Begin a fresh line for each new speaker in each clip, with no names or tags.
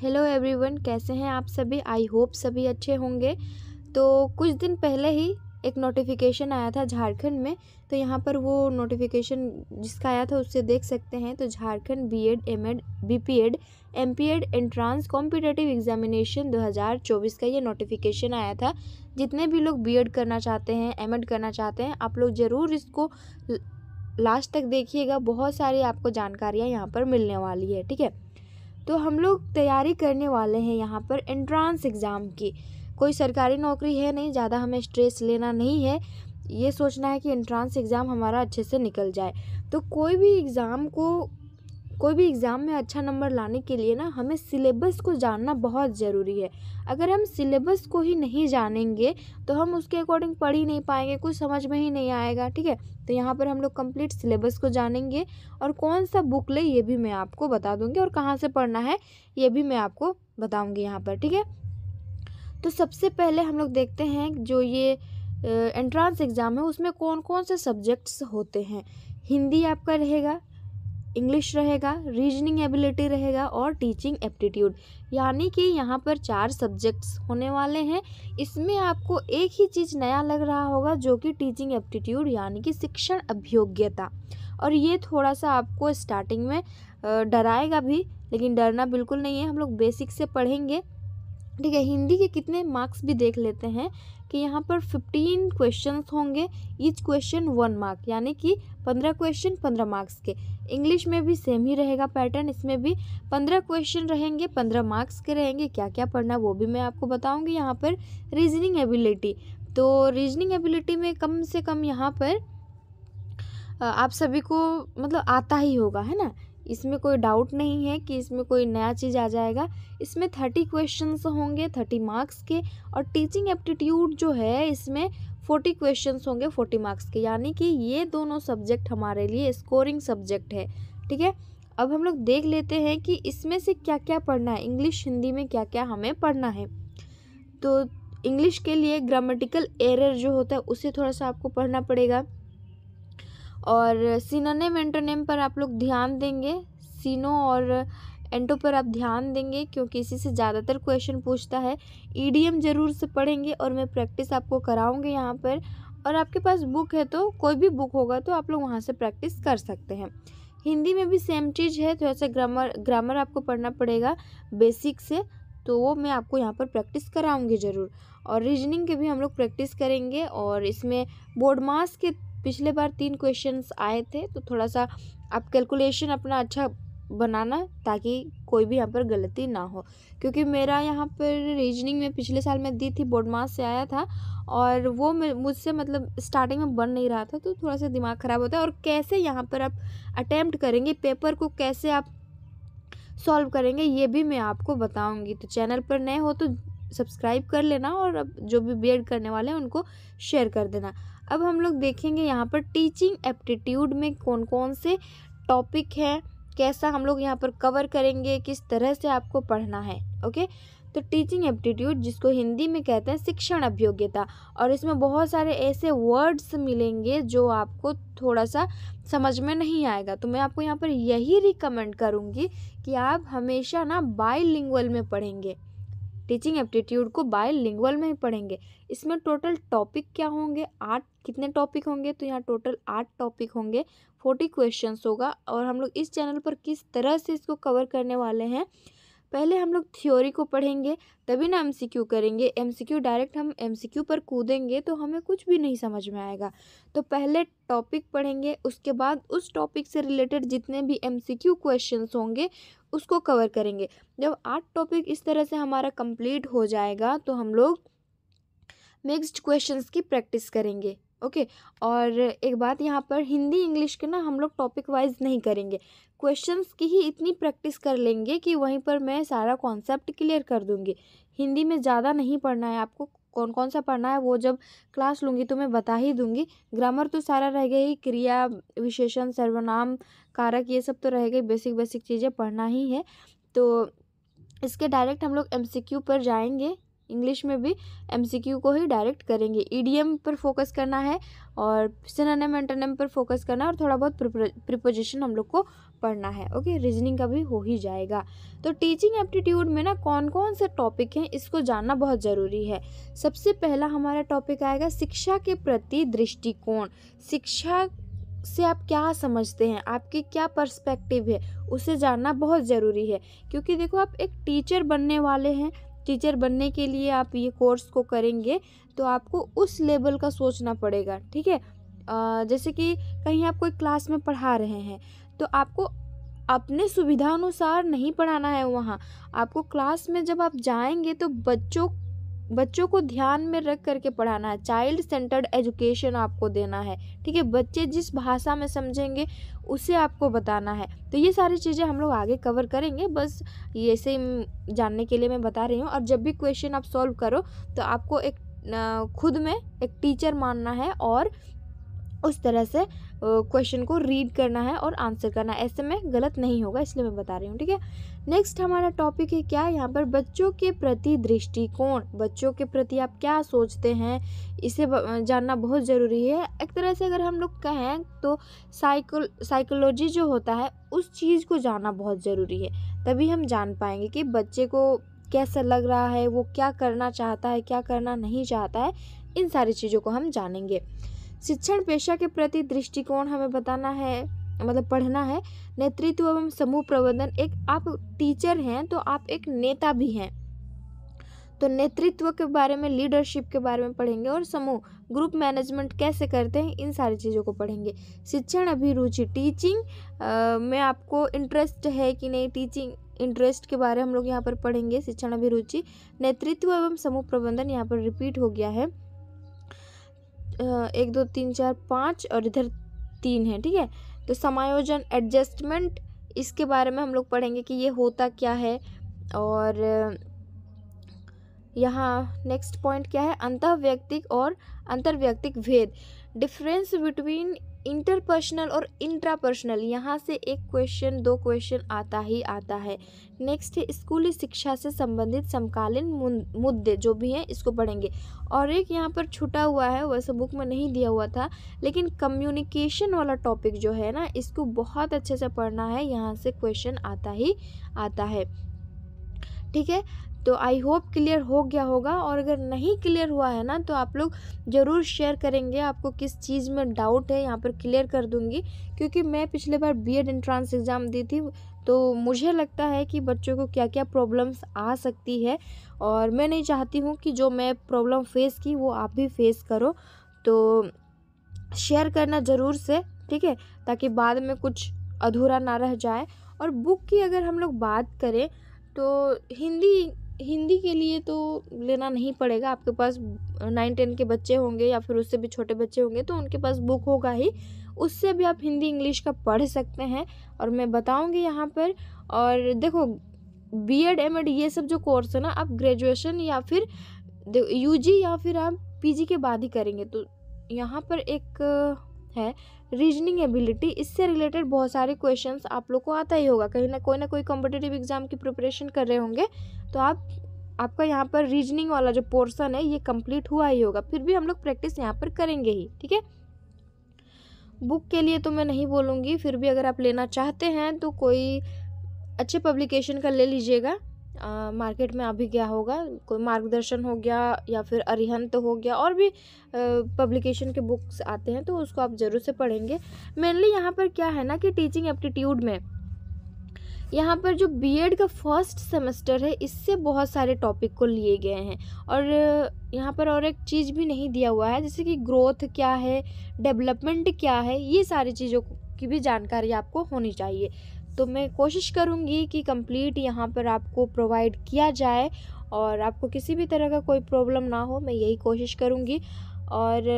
hello everyone कैसे हैं आप सभी आई होप सभी अच्छे होंगे तो कुछ दिन पहले ही एक नोटिफिकेशन आया था झारखंड में तो यहाँ पर वो नोटिफिकेशन जिसका आया था उससे देख सकते हैं तो Jharkhand BEd MEd BPEd MPEd entrance competitive examination 2024 का ये नोटिफिकेशन आया था जितने भी लोग बीएड करना चाहते हैं एमएड करना चाहते हैं आप लोग ज़रूर इसको लास्ट तक देखिएगा बहुत सारी आपको जानकारियाँ यहाँ पर मिलने वाली है ठीक है तो हम लोग तैयारी करने वाले हैं यहाँ पर एंट्रांस एग्ज़ाम की कोई सरकारी नौकरी है नहीं ज़्यादा हमें स्ट्रेस लेना नहीं है ये सोचना है कि एंट्रांस एग्ज़ाम हमारा अच्छे से निकल जाए तो कोई भी एग्ज़ाम को कोई भी एग्ज़ाम में अच्छा नंबर लाने के लिए ना हमें सिलेबस को जानना बहुत ज़रूरी है अगर हम सिलेबस को ही नहीं जानेंगे तो हम उसके अकॉर्डिंग पढ़ ही नहीं पाएंगे कुछ समझ में ही नहीं आएगा ठीक है तो यहाँ पर हम लोग कंप्लीट सिलेबस को जानेंगे और कौन सा बुक ले ये भी मैं आपको बता दूँगी और कहाँ से पढ़ना है ये भी मैं आपको बताऊँगी यहाँ पर ठीक है तो सबसे पहले हम लोग देखते हैं जो ये एंट्रांस एग्ज़ाम है उसमें कौन कौन से सब्जेक्ट्स होते हैं हिंदी आपका रहेगा इंग्लिश रहेगा रीजनिंग एबिलिटी रहेगा और टीचिंग एप्टीट्यूड यानी कि यहाँ पर चार सब्जेक्ट्स होने वाले हैं इसमें आपको एक ही चीज़ नया लग रहा होगा जो कि टीचिंग एप्टीट्यूड यानी कि शिक्षण अभियोग्यता और ये थोड़ा सा आपको स्टार्टिंग में डराएगा भी लेकिन डरना बिल्कुल नहीं है हम लोग बेसिक से पढ़ेंगे ठीक है हिंदी के कितने मार्क्स भी देख लेते हैं कि यहाँ पर फिफ्टीन क्वेश्चन होंगे ईच क्वेश्चन वन मार्क यानी कि पंद्रह क्वेश्चन पंद्रह मार्क्स के इंग्लिश में भी सेम ही रहेगा पैटर्न इसमें भी पंद्रह क्वेश्चन रहेंगे पंद्रह मार्क्स के रहेंगे क्या क्या पढ़ना वो भी मैं आपको बताऊँगी यहाँ पर रीजनिंग एबिलिटी तो रीजनिंग एबिलिटी में कम से कम यहाँ पर आप सभी को मतलब आता ही होगा है ना इसमें कोई डाउट नहीं है कि इसमें कोई नया चीज़ आ जाएगा इसमें थर्टी क्वेश्चंस होंगे थर्टी मार्क्स के और टीचिंग एप्टीट्यूड जो है इसमें फोर्टी क्वेश्चंस होंगे फोर्टी मार्क्स के यानी कि ये दोनों सब्जेक्ट हमारे लिए स्कोरिंग सब्जेक्ट है ठीक है अब हम लोग देख लेते हैं कि इसमें से क्या क्या पढ़ना है इंग्लिश हिंदी में क्या क्या हमें पढ़ना है तो इंग्लिश के लिए ग्रामेटिकल एरर जो होता है उसे थोड़ा सा आपको पढ़ना पड़ेगा और सिनोनेम एंटोनेम पर आप लोग ध्यान देंगे सिनो और एंटो पर आप ध्यान देंगे क्योंकि इसी से ज़्यादातर क्वेश्चन पूछता है ईडीएम e ज़रूर से पढ़ेंगे और मैं प्रैक्टिस आपको कराऊँगी यहाँ पर और आपके पास बुक है तो कोई भी बुक होगा तो आप लोग वहाँ से प्रैक्टिस कर सकते हैं हिंदी में भी सेम चीज़ है थोड़ा तो सा ग्रामर ग्रामर आपको पढ़ना पड़ेगा बेसिक से तो वो मैं आपको यहाँ पर प्रैक्टिस कराऊंगी ज़रूर और रीजनिंग के भी हम लोग प्रैक्टिस करेंगे और इसमें बोर्ड मास के पिछले बार तीन क्वेश्चंस आए थे तो थोड़ा सा आप कैलकुलेशन अपना अच्छा बनाना ताकि कोई भी यहाँ पर गलती ना हो क्योंकि मेरा यहाँ पर रीजनिंग में पिछले साल में दी थी बोडमास से आया था और वो मुझसे मतलब स्टार्टिंग में बन नहीं रहा था तो थोड़ा सा दिमाग ख़राब होता है और कैसे यहाँ पर आप अटैम्प्ट करेंगे पेपर को कैसे आप सॉल्व करेंगे ये भी मैं आपको बताऊँगी तो चैनल पर नए हो तो सब्सक्राइब कर लेना और अब जो भी बी करने वाले हैं उनको शेयर कर देना अब हम लोग देखेंगे यहाँ पर टीचिंग एप्टीट्यूड में कौन कौन से टॉपिक हैं कैसा हम लोग यहाँ पर कवर करेंगे किस तरह से आपको पढ़ना है ओके तो टीचिंग एप्टीट्यूड जिसको हिंदी में कहते हैं शिक्षण अभियोग्यता और इसमें बहुत सारे ऐसे वर्ड्स मिलेंगे जो आपको थोड़ा सा समझ में नहीं आएगा तो मैं आपको यहाँ पर यही रिकमेंड करूँगी कि आप हमेशा ना बाई में पढ़ेंगे टीचिंग एप्टीट्यूड को बायलिंगुअल में ही पढ़ेंगे इसमें टोटल टॉपिक क्या होंगे आठ कितने टॉपिक होंगे तो यहाँ टोटल आठ टॉपिक होंगे फोर्टी क्वेश्चंस होगा और हम लोग इस चैनल पर किस तरह से इसको कवर करने वाले हैं पहले हम लोग थ्योरी को पढ़ेंगे तभी ना एमसीक्यू करेंगे एमसीक्यू डायरेक्ट हम एमसीक्यू पर कूदेंगे तो हमें कुछ भी नहीं समझ में आएगा तो पहले टॉपिक पढ़ेंगे उसके बाद उस टॉपिक से रिलेटेड जितने भी एमसीक्यू क्वेश्चंस होंगे उसको कवर करेंगे जब आठ टॉपिक इस तरह से हमारा कंप्लीट हो जाएगा तो हम लोग नेक्स्ट क्वेश्चंस की प्रैक्टिस करेंगे ओके okay, और एक बात यहाँ पर हिंदी इंग्लिश के ना हम लोग टॉपिक वाइज नहीं करेंगे क्वेश्चंस की ही इतनी प्रैक्टिस कर लेंगे कि वहीं पर मैं सारा कॉन्सेप्ट क्लियर कर दूँगी हिंदी में ज़्यादा नहीं पढ़ना है आपको कौन कौन सा पढ़ना है वो जब क्लास लूँगी तो मैं बता ही दूँगी ग्रामर तो सारा रह गया ही क्रिया विशेषण सर्वनाम कारक ये सब तो रह गई बेसिक बेसिक चीज़ें पढ़ना ही है तो इसके डायरेक्ट हम लोग एम पर जाएंगे इंग्लिश में भी एमसीक्यू को ही डायरेक्ट करेंगे ईडीएम e पर फोकस करना है और सिनोनिम एंटरनेम पर फोकस करना है और थोड़ा बहुत प्रिपोजिशन हम लोग को पढ़ना है ओके रीजनिंग का भी हो ही जाएगा तो टीचिंग एप्टीट्यूड में ना कौन कौन से टॉपिक हैं इसको जानना बहुत ज़रूरी है सबसे पहला हमारा टॉपिक आएगा शिक्षा के प्रति दृष्टिकोण शिक्षा से आप क्या समझते हैं आपकी क्या पर्सपेक्टिव है उसे जानना बहुत ज़रूरी है क्योंकि देखो आप एक टीचर बनने वाले हैं टीचर बनने के लिए आप ये कोर्स को करेंगे तो आपको उस लेवल का सोचना पड़ेगा ठीक है जैसे कि कहीं आप कोई क्लास में पढ़ा रहे हैं तो आपको अपने सुविधा अनुसार नहीं पढ़ाना है वहाँ आपको क्लास में जब आप जाएंगे तो बच्चों बच्चों को ध्यान में रख करके पढ़ाना है चाइल्ड सेंटर्ड एजुकेशन आपको देना है ठीक है बच्चे जिस भाषा में समझेंगे उसे आपको बताना है तो ये सारी चीज़ें हम लोग आगे कवर करेंगे बस ये से जानने के लिए मैं बता रही हूँ और जब भी क्वेश्चन आप सॉल्व करो तो आपको एक खुद में एक टीचर मानना है और उस तरह से क्वेश्चन को रीड करना है और आंसर करना है ऐसे में गलत नहीं होगा इसलिए मैं बता रही हूँ ठीक है नेक्स्ट हमारा टॉपिक है क्या यहाँ पर बच्चों के प्रति दृष्टिकोण बच्चों के प्रति आप क्या सोचते हैं इसे जानना बहुत ज़रूरी है एक तरह से अगर हम लोग कहें तो साइको साइकोलॉजी जो होता है उस चीज़ को जानना बहुत ज़रूरी है तभी हम जान पाएंगे कि बच्चे को कैसा लग रहा है वो क्या करना चाहता है क्या करना नहीं चाहता है इन सारी चीज़ों को हम जानेंगे शिक्षण पेशा के प्रति दृष्टिकोण हमें बताना है मतलब पढ़ना है नेतृत्व एवं समूह प्रबंधन एक आप टीचर हैं तो आप एक नेता भी हैं तो नेतृत्व के बारे में लीडरशिप के बारे में पढ़ेंगे और समूह ग्रुप मैनेजमेंट कैसे करते हैं इन सारी चीज़ों को पढ़ेंगे शिक्षण अभिरुचि टीचिंग आ, में आपको इंटरेस्ट है कि नहीं टीचिंग इंटरेस्ट के बारे में हम लोग यहाँ पर पढ़ेंगे शिक्षण अभिरुचि नेतृत्व एवं समूह प्रबंधन यहाँ पर रिपीट हो गया है एक दो तीन चार पाँच और इधर तीन है ठीक है तो समायोजन एडजस्टमेंट इसके बारे में हम लोग पढ़ेंगे कि ये होता क्या है और यहाँ नेक्स्ट पॉइंट क्या है अंतर्व्यक्तिक व्यक्तिक और अंतर्व्यक्तिक भेद डिफरेंस बिटवीन इंटरपर्सनल और इंट्रापर्सनल यहाँ से एक क्वेश्चन दो क्वेश्चन आता ही आता है नेक्स्ट है स्कूली शिक्षा से संबंधित समकालीन मुद्दे जो भी हैं इसको पढ़ेंगे और एक यहाँ पर छुटा हुआ है वैसे बुक में नहीं दिया हुआ था लेकिन कम्युनिकेशन वाला टॉपिक जो है ना इसको बहुत अच्छे से पढ़ना है यहाँ से क्वेश्चन आता ही आता है ठीक है तो आई होप क्लियर हो गया होगा और अगर नहीं क्लियर हुआ है ना तो आप लोग ज़रूर शेयर करेंगे आपको किस चीज़ में डाउट है यहाँ पर क्लियर कर दूँगी क्योंकि मैं पिछले बार बी एड एंट्रांस एग्ज़ाम दी थी तो मुझे लगता है कि बच्चों को क्या क्या प्रॉब्लम्स आ सकती है और मैं नहीं चाहती हूँ कि जो मैं प्रॉब्लम फेस की वो आप भी फेस करो तो शेयर करना ज़रूर से ठीक है ताकि बाद में कुछ अधूरा ना रह जाए और बुक की अगर हम लोग बात करें तो हिंदी हिंदी के लिए तो लेना नहीं पड़ेगा आपके पास नाइन टेन के बच्चे होंगे या फिर उससे भी छोटे बच्चे होंगे तो उनके पास बुक होगा ही उससे भी आप हिंदी इंग्लिश का पढ़ सकते हैं और मैं बताऊंगी यहाँ पर और देखो बी एड एम एड ये सब जो कोर्स है ना आप ग्रेजुएशन या फिर यू जी या फिर आप पी जी के बाद ही करेंगे तो यहाँ पर एक है रीजनिंग एबिलिटी इससे रिलेटेड बहुत सारे क्वेश्चंस आप लोग को आता ही होगा कहीं ना कोई ना कोई कॉम्पिटेटिव एग्जाम की प्रिपरेशन कर रहे होंगे तो आप आपका यहाँ पर रीजनिंग वाला जो पोर्सन है ये कंप्लीट हुआ ही होगा फिर भी हम लोग प्रैक्टिस यहाँ पर करेंगे ही ठीक है बुक के लिए तो मैं नहीं बोलूँगी फिर भी अगर आप लेना चाहते हैं तो कोई अच्छे पब्लिकेशन का ले लीजिएगा आ, मार्केट में अभी क्या गया होगा कोई मार्गदर्शन हो गया या फिर अरिहंत हो गया और भी पब्लिकेशन के बुक्स आते हैं तो उसको आप ज़रूर से पढ़ेंगे मेनली यहाँ पर क्या है ना कि टीचिंग एप्टीट्यूड में यहाँ पर जो बीएड का फर्स्ट सेमेस्टर है इससे बहुत सारे टॉपिक को लिए गए हैं और यहाँ पर और एक चीज़ भी नहीं दिया हुआ है जैसे कि ग्रोथ क्या है डेवलपमेंट क्या है ये सारी चीज़ों की भी जानकारी आपको होनी चाहिए तो मैं कोशिश करूँगी कि कंप्लीट यहाँ पर आपको प्रोवाइड किया जाए और आपको किसी भी तरह का कोई प्रॉब्लम ना हो मैं यही कोशिश करूँगी और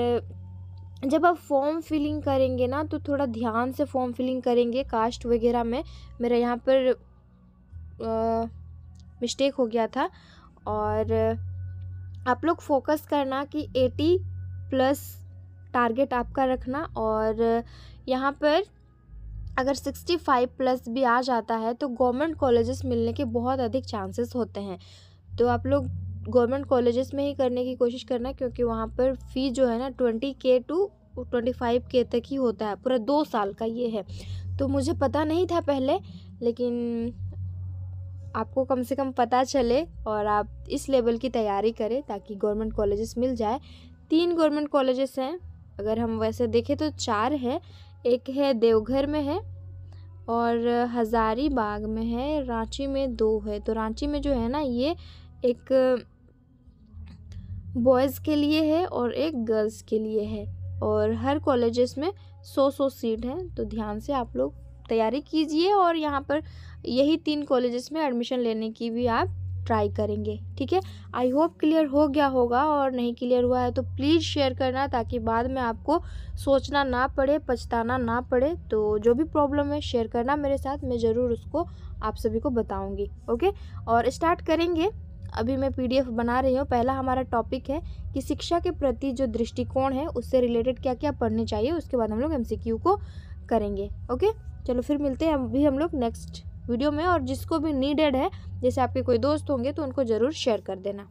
जब आप फॉर्म फिलिंग करेंगे ना तो थोड़ा ध्यान से फॉर्म फिलिंग करेंगे कास्ट वगैरह में मेरा यहाँ पर मिस्टेक हो गया था और आप लोग फोकस करना कि 80 प्लस टारगेट आपका रखना और यहाँ पर अगर सिक्सटी फाइव प्लस भी आ जाता है तो गवर्नमेंट कॉलेजेस मिलने के बहुत अधिक चांसेस होते हैं तो आप लोग गवर्नमेंट कॉलेजेस में ही करने की कोशिश करना क्योंकि वहाँ पर फ़ी जो है ना ट्वेंटी के टू ट्वेंटी फाइव के तक ही होता है पूरा दो साल का ये है तो मुझे पता नहीं था पहले लेकिन आपको कम से कम पता चले और आप इस लेवल की तैयारी करें ताकि गवर्नमेंट कॉलेजेस मिल जाए तीन गवर्नमेंट कॉलेजेस हैं अगर हम वैसे देखें तो चार हैं एक है देवघर में है और हज़ारीबाग में है रांची में दो है तो रांची में जो है ना ये एक बॉयज़ के लिए है और एक गर्ल्स के लिए है और हर कॉलेजेस में सौ सौ सीट हैं तो ध्यान से आप लोग तैयारी कीजिए और यहाँ पर यही तीन कॉलेजेस में एडमिशन लेने की भी आप ट्राई करेंगे ठीक है आई होप क्लियर हो गया होगा और नहीं क्लियर हुआ है तो प्लीज़ शेयर करना ताकि बाद में आपको सोचना ना पड़े पछताना ना पड़े तो जो भी प्रॉब्लम है शेयर करना मेरे साथ मैं ज़रूर उसको आप सभी को बताऊँगी ओके और स्टार्ट करेंगे अभी मैं पीडीएफ बना रही हूँ पहला हमारा टॉपिक है कि शिक्षा के प्रति जो दृष्टिकोण है उससे रिलेटेड क्या क्या पढ़ने चाहिए उसके बाद हम लोग एमसीक्यू को करेंगे ओके चलो फिर मिलते हैं अभी हम लोग नेक्स्ट वीडियो में और जिसको भी नीडेड है जैसे आपके कोई दोस्त होंगे तो उनको ज़रूर शेयर कर देना